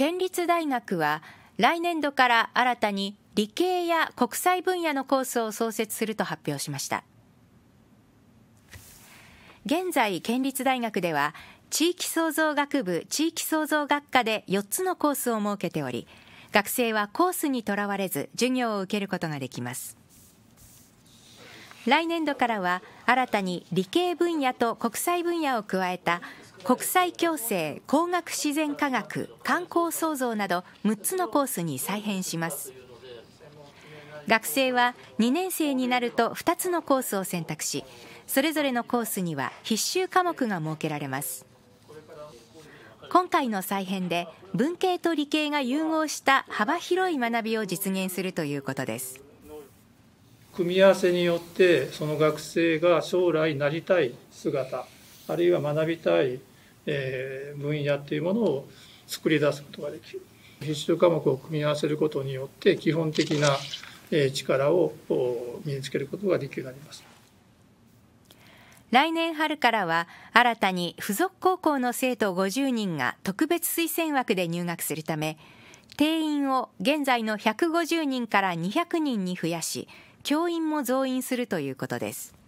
県立大学は来年度から新たに理系や国際分野のコースを創設すると発表しました現在県立大学では地域創造学部地域創造学科で4つのコースを設けており学生はコースにとらわれず授業を受けることができます来年度からは新たに理系分野と国際分野を加えた国際共生工学自然科学観光創造など6つのコースに再編します学生は2年生になると2つのコースを選択しそれぞれのコースには必修科目が設けられます今回の再編で文系と理系が融合した幅広い学びを実現するということです組み合わせによってその学生が将来なりたい姿あるいは学びたい、え分野っていうものを作り出すことができる必修科目を組み合わせることによって基本的な力を身につけることができるようになります来年春からは新たに付属高校の生徒50人が特別推薦枠で入学するため定員を現在の150人から200人に増やし教員も増員するということです